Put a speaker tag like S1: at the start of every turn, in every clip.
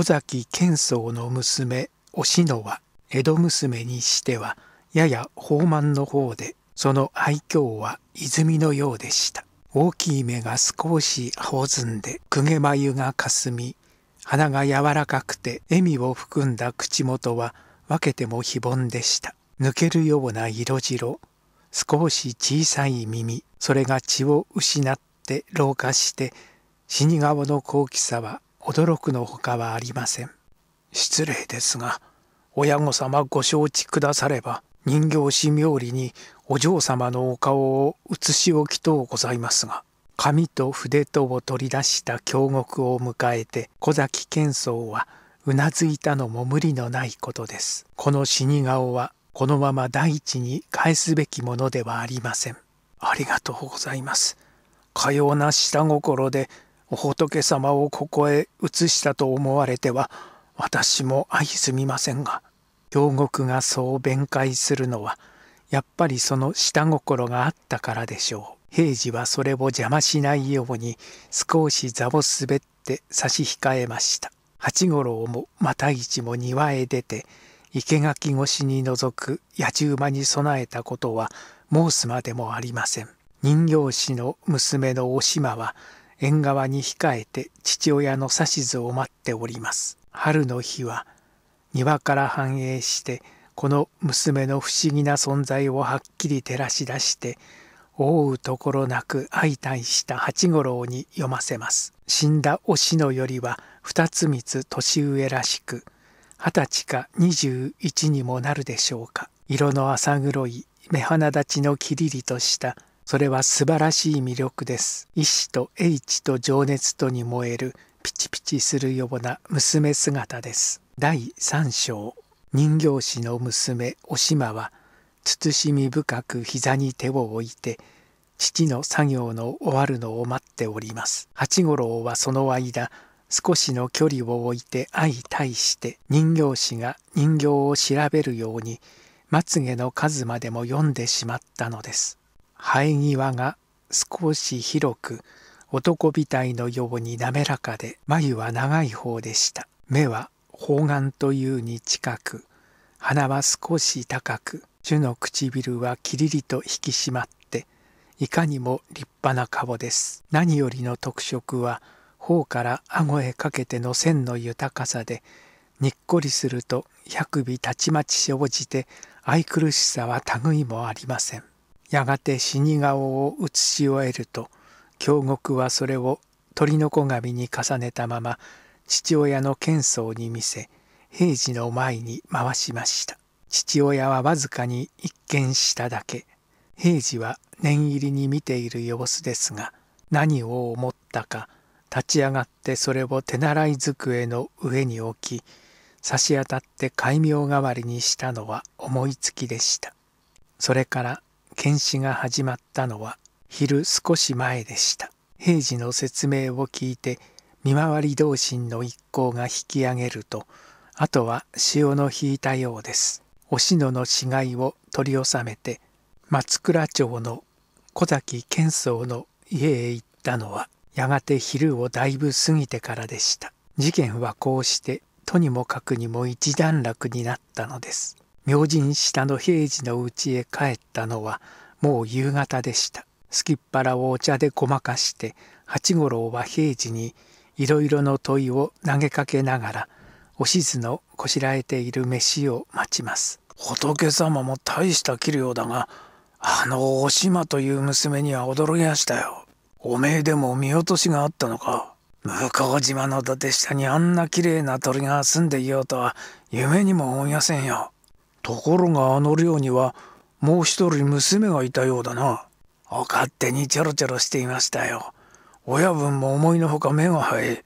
S1: 小崎賢宗の娘おしのは江戸娘にしてはやや豊満の方でその愛嬌は泉のようでした大きい目が少し青ずんで公家眉がかすみ鼻が柔らかくて笑みを含んだ口元は分けても非凡でした抜けるような色白少し小さい耳それが血を失って老化して死に顔の高貴さは驚くのほかはありません失礼ですが親御様ご承知くだされば人形師冥利にお嬢様のお顔を写し置きとうございますが紙と筆とを取り出した京極を迎えて小崎健宗はうなずいたのも無理のないことですこの死に顔はこのまま大地に返すべきものではありませんありがとうございますかような下心で仏様をここへ移したと思われては私も相すみませんが京極がそう弁解するのはやっぱりその下心があったからでしょう平次はそれを邪魔しないように少し座を滑って差し控えました八五郎も又一も庭へ出て生垣越しに覗く野獣馬に備えたことは申すまでもありません人形師の娘のお島は縁側に控えて父親の指図を待っております。春の日は庭から繁栄してこの娘の不思議な存在をはっきり照らし出して覆うところなく相対した八五郎に読ませます。死んだお野よりは二つ三つ年上らしく二十歳か二十一にもなるでしょうか。色の浅黒い目鼻立ちのきりりとしたそれは素晴らしい魅力です。意志と英知と情熱とに燃えるピチピチするような娘姿です。第3章人形師の娘おしまは慎み深く膝に手を置いて父の作業の終わるのを待っております。八五郎はその間少しの距離を置いて相対して人形師が人形を調べるようにまつげの数までも読んでしまったのです。生え際が少し広く男びたいのように滑らかで眉は長い方でした目は方眼というに近く鼻は少し高く主の唇はきりりと引き締まっていかにも立派な顔です何よりの特色は頬から顎へかけての線の豊かさでにっこりすると百尾たちまち生じて愛くるしさは類もありませんやがて死に顔を写し終えると京極はそれを鳥の子紙に重ねたまま父親の剣僧に見せ平次の前に回しました父親はわずかに一見しただけ平次は念入りに見ている様子ですが何を思ったか立ち上がってそれを手習い机の上に置き差し当たって戒名代わりにしたのは思いつきでしたそれから検視が始まったのは昼少し前でした平時の説明を聞いて見回り同心の一行が引き上げるとあとは潮の引いたようですおしのの死骸を取り納めて松倉町の小崎健宗の家へ行ったのはやがて昼をだいぶ過ぎてからでした事件はこうしてとにもかくにも一段落になったのです明神下の平次の家へ帰ったのはもう夕方でした。すきっ腹をお茶でごまかして八五郎は平次にいろいろの問いを投げかけながらおしずのこしらえている飯を待ちます。仏様も大した器量だがあのお島という娘には驚きましたよ。おめえでも見落としがあったのか。向島の伊達下にあんな綺麗な鳥が住んでいようとは夢にも思いませんよ。ところがあの寮にはもう一人娘がいたようだな。お勝手にちょろちょろしていましたよ。親分も思いのほか目が生え。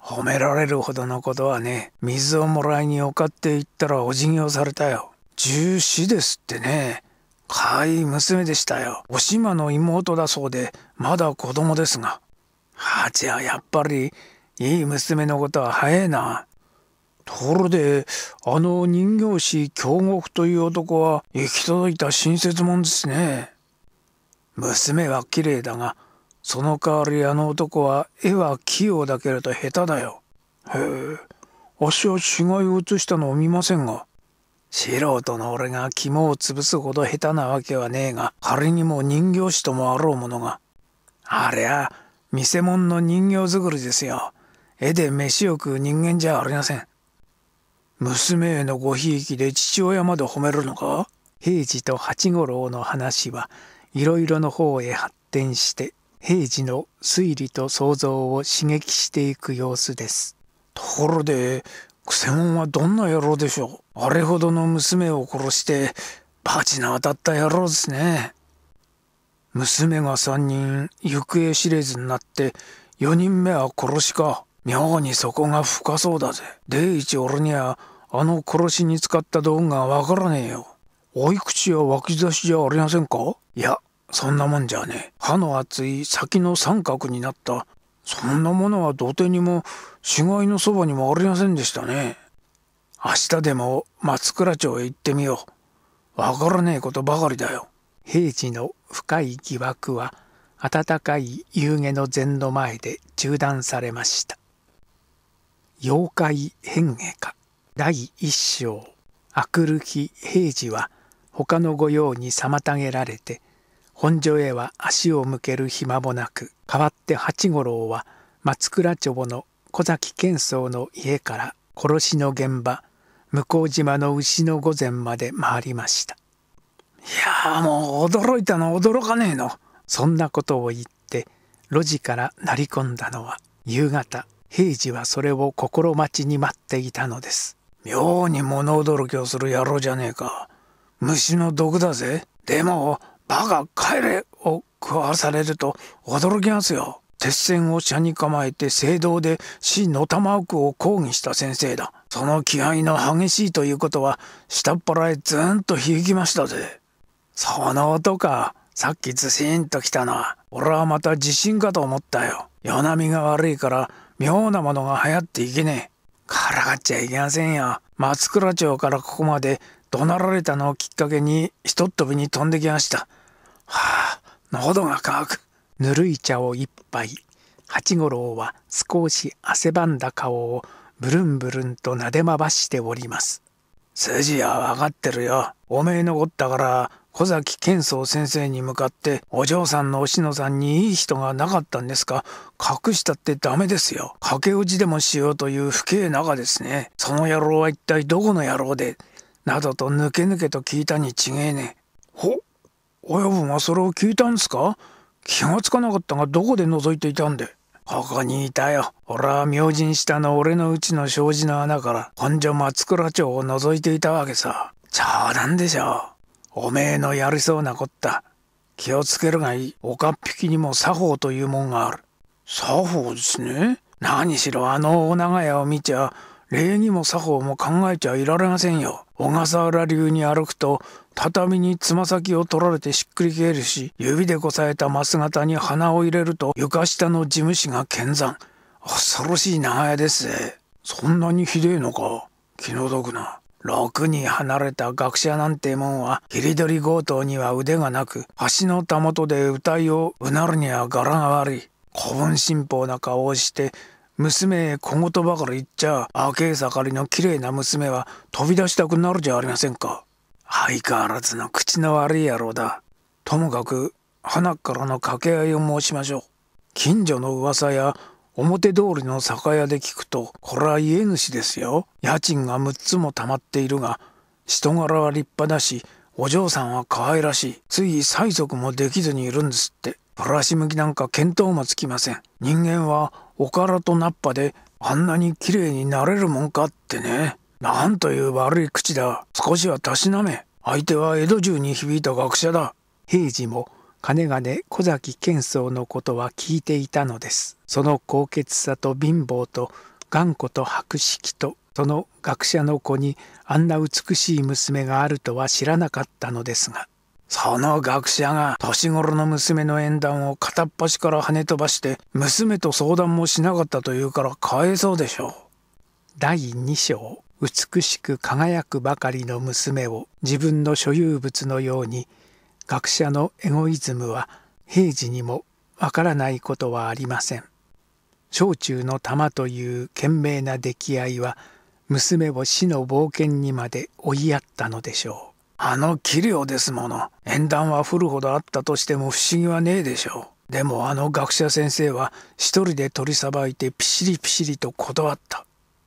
S1: 褒められるほどのことはね、水をもらいにお勝手行ったらお辞儀をされたよ。十四ですってね。可愛い娘でしたよ。お島の妹だそうで、まだ子供ですが。あじゃあやっぱり、いい娘のことは早えな。ところであの人形師京極という男は行き届いた親切者ですね娘は綺麗だがその代わりあの男は絵は器用だけれど下手だよへえ足は死骸を写したのを見ませんが素人の俺が肝を潰すほど下手なわけはねえが仮にも人形師ともあろうものがありゃ見せ物の人形作りですよ絵で飯を食う人間じゃありません娘へのごひいきで父親まで褒めるのか平次と八五郎の話はいろいろの方へ発展して平次の推理と想像を刺激していく様子ですところでクセモンはどんな野郎でしょうあれほどの娘を殺してバチの当たった野郎ですね娘が三人行方知れずになって四人目は殺しか妙にそこが深そうだぜ。でいち俺にはあの殺しに使った道具がわからねえよ。おい口や脇差しじゃありませんかいや、そんなもんじゃねえ。歯の厚い先の三角になった。そんなものは土手にも死骸のそばにもありませんでしたね。明日でも松倉町へ行ってみよう。わからねえことばかりだよ。平治の深い疑惑は、暖かい夕げの禅の前で中断されました。妖怪変化か第一章あくる日平次は他の御用に妨げられて本所へは足を向ける暇もなく代わって八五郎は松倉町の小崎健宗の家から殺しの現場向島の牛の御前まで回りましたいやもう驚いたの驚かねえのそんなことを言って路地から成り込んだのは夕方平次はそれを心待ちに待っていたのです妙に物驚きをする野郎じゃねえか虫の毒だぜでもバカ帰れを食わされると驚きますよ鉄線を車に構えて聖堂で死の玉奥を抗議した先生だその気合の激しいということは下っ腹へずんと響きましたぜその音かさっきずしんときたな俺はまた地震かと思ったよ夜波が悪いから妙なものが流行っていけねえ。からかっちゃいけませんよ。松倉町からここまで怒鳴られたのをきっかけにひとっ飛びに飛んできました。はあ、喉が渇く。ぬるい茶を一杯。八五郎は少し汗ばんだ顔をブルンブルンとなでまばしております。筋はわかってるよ。おめえ残ったから小崎健宗先生に向かってお嬢さんのおしのさんにいい人がなかったんですか隠したってダメですよ駆け落ちでもしようという不敬ながですねその野郎は一体どこの野郎でなどとぬけぬけと聞いたに違えねえ親分はそれを聞いたんですか気がつかなかったがどこで覗いていたんでここにいたよ。俺は明神下の俺のうちの障子の穴から本所松倉町を覗いていたわけさ。冗談でしょう。おめえのやりそうなこった気をつけるがいい岡っ引きにも作法というもんがある作法ですね何しろあの大長屋を見ちゃ礼儀も作法も考えちゃいられませんよ小笠原流に歩くと畳につま先を取られてしっくり消えるし指でこさえたス型に鼻を入れると床下の事務士が見参恐ろしい長屋ですぜそんなにひでえのか気の毒な6に離れた学者なんてもんは切り取り強盗には腕がなく橋のたもとで歌いをうなるには柄が悪い古文新法な顔をして娘へ小言ばかり言っちゃ明け盛りの綺麗な娘は飛び出したくなるじゃありませんか相変わらずの口の悪い野郎だともかく花からの掛け合いを申しましょう近所の噂や表通りの酒屋で聞くと、これは家主ですよ。家賃が6つも溜まっているが、人柄は立派だし、お嬢さんは可愛らしい。つい催促もできずにいるんですって。暮らし向きなんか見当もつきません。人間はおからとナッパであんなに綺麗になれるもんかってね。なんという悪い口だ。少しはたしなめ。相手は江戸中に響いた学者だ。平次も金々小崎健僧のことは聞いていたのです。その高潔さと貧乏と頑固と博識とその学者の子にあんな美しい娘があるとは知らなかったのですがその学者が年頃の娘の縁談を片っ端から跳ね飛ばして娘と相談もしなかったというからかえそうでしょう。第2章美しく輝くばかりの娘を自分の所有物のように学者のエゴイズムは平時にもわからないことはありません小中の玉という懸命な出来合いは娘を死の冒険にまで追いやったのでしょうあの器量ですもの縁談は降るほどあったとしても不思議はねえでしょうでもあの学者先生は一人で取りさばいてピシリピシリと断った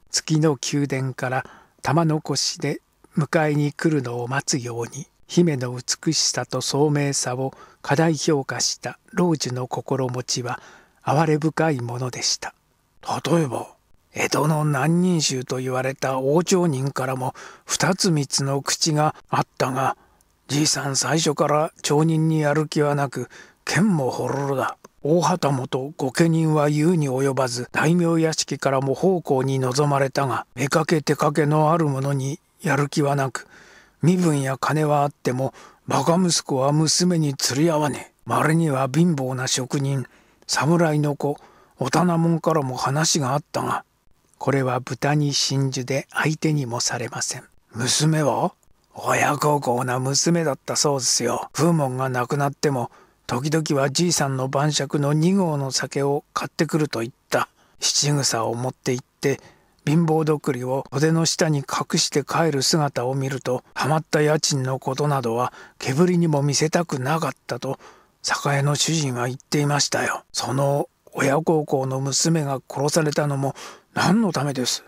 S1: 月の宮殿から玉のこしで迎えに来るのを待つように姫の美しさと聡明さを過大評価した老寿の心持ちは哀れ深いものでした例えば江戸の南人衆と言われた王町人からも二つ三つの口があったがじいさん最初から町人にやる気はなく剣もほろろだ大旗本御家人は優に及ばず大名屋敷からも奉公に望まれたが目かけ手かけのある者にやる気はなく身分や金はあってもバカ息子は娘に釣り合わねえれには貧乏な職人侍の子お棚もんからも話があったがこれは豚に真珠で相手にもされません娘は親孝行な娘だったそうですよ風門が亡くなっても時々はじいさんの晩酌の2合の酒を買ってくると言った七草を持って行って貧乏どっくりを袖の下に隠して帰る姿を見るとはまった家賃のことなどは煙にも見せたくなかったと酒屋の主人は言っていましたよその親孝行の娘が殺されたのも何のためです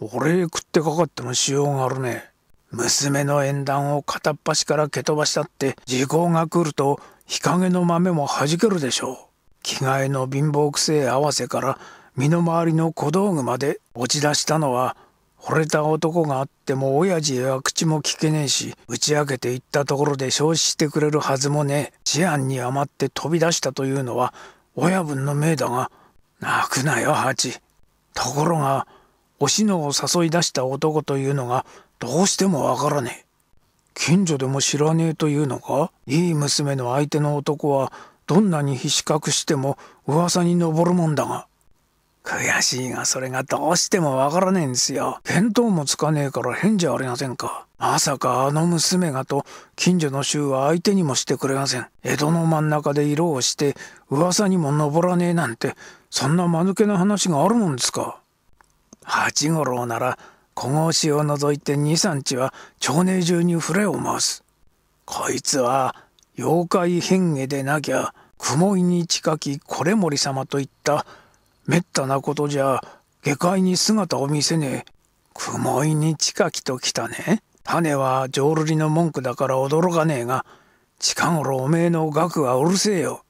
S1: 俺食ってかかってもしようがあるね娘の縁談を片っ端から蹴飛ばしたって時効が来ると日陰の豆もはじけるでしょう着替えの貧乏くせえ合わせから身の回りの小道具まで落ち出したのは惚れた男があっても親父は口も聞けねえし打ち明けていったところで承知してくれるはずもねえ治安に余って飛び出したというのは親分の命だが泣くなよチところがおしのを誘い出した男というのがどうしてもわからねえ近所でも知らねえというのかいい娘の相手の男はどんなにひしかくしても噂に上るもんだが悔しいがそれがどうしてもわからねえんですよ。返答もつかねえから変じゃありませんか。まさかあの娘がと近所の衆は相手にもしてくれません。江戸の真ん中で色をして噂にも登らねえなんてそんな間抜けな話があるもんですか。八五郎なら小格子を除いて二三地は町内中に触れを回す。こいつは妖怪変化でなきゃ雲井に近きこれ森様といった滅多なことじゃ下界に姿を見せねえ雲井に近きと来たね種は浄瑠璃の文句だから驚かねえが近頃おめえの額はうるせえよ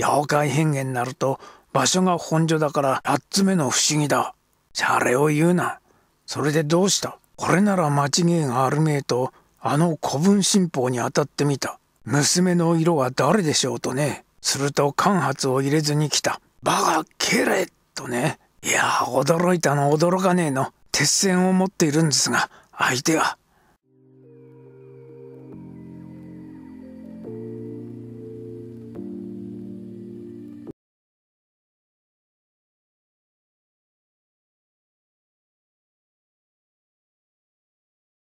S1: 妖怪変幻なると場所が本所だから八つ目の不思議だシャレを言うなそれでどうしたこれなら間違いがあるめえとあの古文新法に当たってみた娘の色は誰でしょうとねすると間髪を入れずに来たバカけれとねいや驚いたの驚かねえの鉄線を持っているんですが相手が